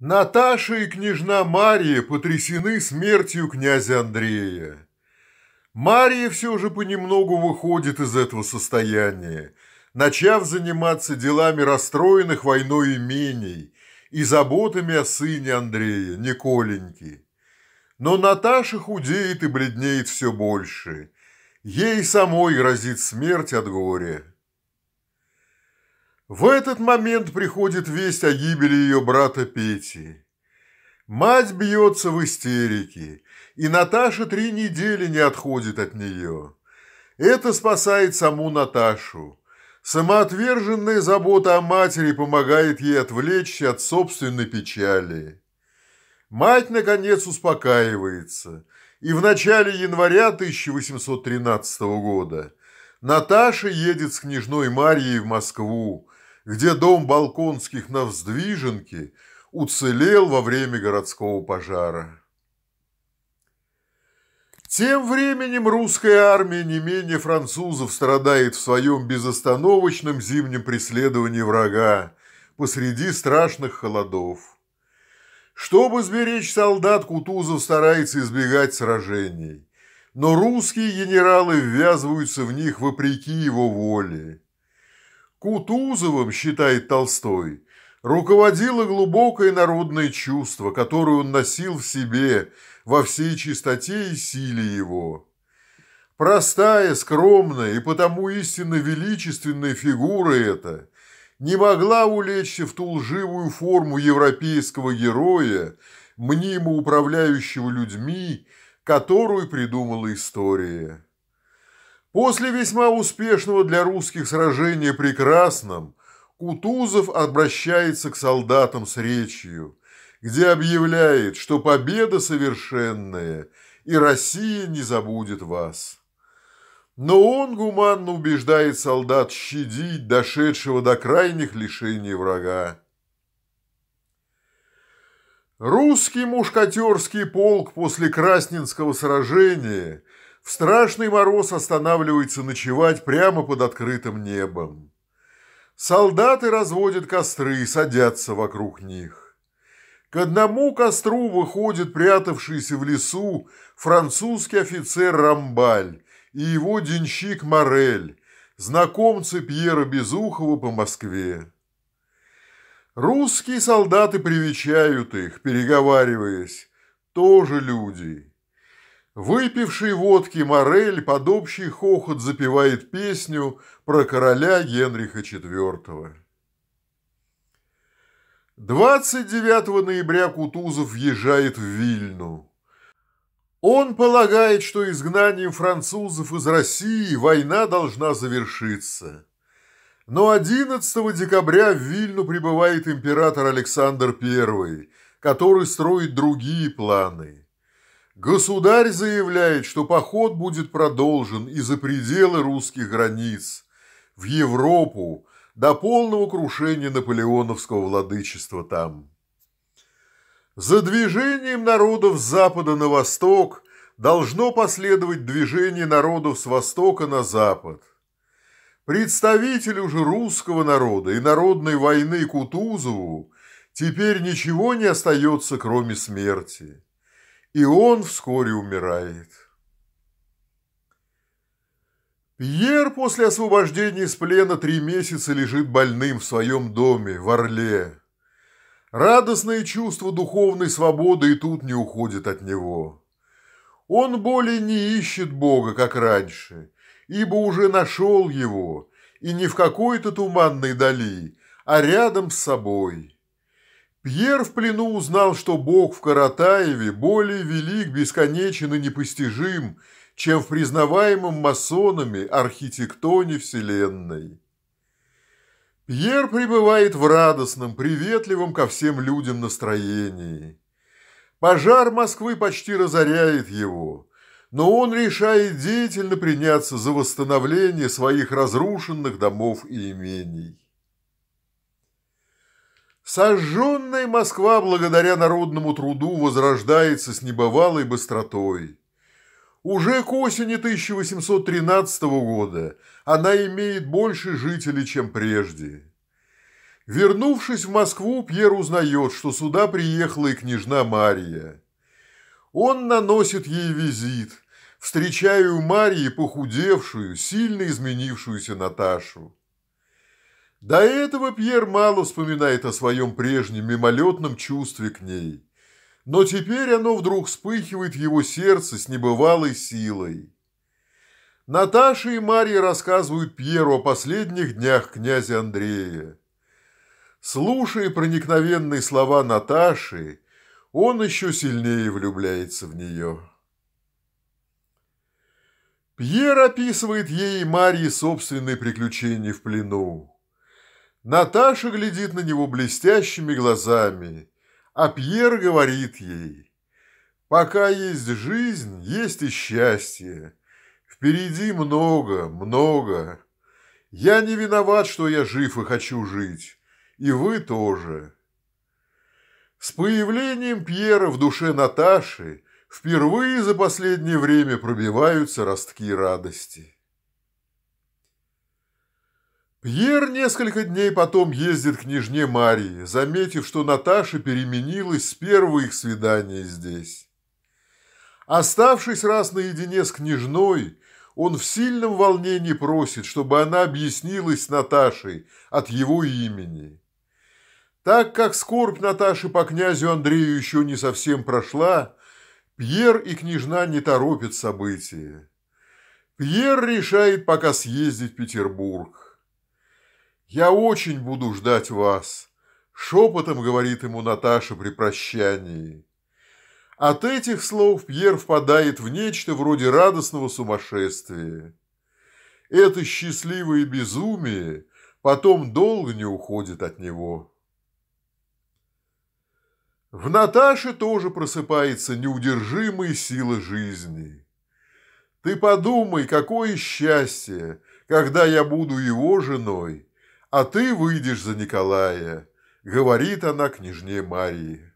Наташа и княжна Мария потрясены смертью князя Андрея. Мария все же понемногу выходит из этого состояния, начав заниматься делами расстроенных войной имений и заботами о сыне Андрея, Николеньке. Но Наташа худеет и бледнеет все больше. Ей самой грозит смерть от горя. В этот момент приходит весть о гибели ее брата Пети. Мать бьется в истерике, и Наташа три недели не отходит от нее. Это спасает саму Наташу. Самоотверженная забота о матери помогает ей отвлечься от собственной печали. Мать, наконец, успокаивается, и в начале января 1813 года Наташа едет с княжной Марьей в Москву, где дом Балконских на Вздвиженке уцелел во время городского пожара. Тем временем русская армия не менее французов страдает в своем безостановочном зимнем преследовании врага посреди страшных холодов. Чтобы сберечь солдат, Кутузов старается избегать сражений. Но русские генералы ввязываются в них вопреки его воле. Кутузовым, считает Толстой, руководило глубокое народное чувство, которое он носил в себе во всей чистоте и силе его. Простая, скромная и потому истинно величественная фигура эта не могла улечься в ту лживую форму европейского героя, мнимо управляющего людьми, которую придумала история. После весьма успешного для русских сражения прекрасном Кутузов обращается к солдатам с речью, где объявляет, что победа совершенная, и Россия не забудет вас. Но он гуманно убеждает солдат щадить дошедшего до крайних лишений врага. Русский мушкатерский полк после Красненского сражения – в страшный мороз останавливаются ночевать прямо под открытым небом. Солдаты разводят костры и садятся вокруг них. К одному костру выходит прятавшийся в лесу французский офицер Рамбаль и его денщик Морель, знакомцы Пьера Безухова по Москве. Русские солдаты привечают их, переговариваясь. Тоже люди. Выпивший водки Морель под общий хохот запевает песню про короля Генриха IV. 29 ноября Кутузов въезжает в Вильну. Он полагает, что изгнанием французов из России война должна завершиться. Но 11 декабря в Вильну прибывает император Александр I, который строит другие планы – Государь заявляет, что поход будет продолжен и за пределы русских границ, в Европу, до полного крушения наполеоновского владычества там. За движением народов с запада на восток должно последовать движение народов с востока на запад. Представителю же русского народа и народной войны Кутузову теперь ничего не остается, кроме смерти и он вскоре умирает. Пьер после освобождения из плена три месяца лежит больным в своем доме, в Орле. Радостное чувство духовной свободы и тут не уходит от него. Он более не ищет Бога, как раньше, ибо уже нашел его, и не в какой-то туманной дали, а рядом с собой. Пьер в плену узнал, что Бог в Каратаеве более велик, бесконечен и непостижим, чем в признаваемом масонами архитектоне Вселенной. Пьер пребывает в радостном, приветливом ко всем людям настроении. Пожар Москвы почти разоряет его, но он решает деятельно приняться за восстановление своих разрушенных домов и имений. Сожженная Москва благодаря народному труду возрождается с небывалой быстротой. Уже к осени 1813 года она имеет больше жителей, чем прежде. Вернувшись в Москву, Пьер узнает, что сюда приехала и княжна Мария. Он наносит ей визит, встречая у Марии похудевшую, сильно изменившуюся Наташу. До этого Пьер мало вспоминает о своем прежнем мимолетном чувстве к ней. Но теперь оно вдруг вспыхивает в его сердце с небывалой силой. Наташа и Мария рассказывают Пьеру о последних днях князя Андрея. Слушая проникновенные слова Наташи, он еще сильнее влюбляется в нее. Пьер описывает ей и Марии собственные приключения в плену. Наташа глядит на него блестящими глазами, а Пьер говорит ей, «Пока есть жизнь, есть и счастье. Впереди много, много. Я не виноват, что я жив и хочу жить. И вы тоже». С появлением Пьера в душе Наташи впервые за последнее время пробиваются ростки радости. Пьер несколько дней потом ездит к княжне Марии, заметив, что Наташа переменилась с первого их свидания здесь. Оставшись раз наедине с княжной, он в сильном волнении просит, чтобы она объяснилась с Наташей от его имени. Так как скорбь Наташи по князю Андрею еще не совсем прошла, Пьер и княжна не торопят события. Пьер решает пока съездить в Петербург. «Я очень буду ждать вас», – шепотом говорит ему Наташа при прощании. От этих слов Пьер впадает в нечто вроде радостного сумасшествия. Это счастливое безумие потом долго не уходит от него. В Наташе тоже просыпается неудержимая сила жизни. Ты подумай, какое счастье, когда я буду его женой, а ты выйдешь за Николая», — говорит она княжне Марии.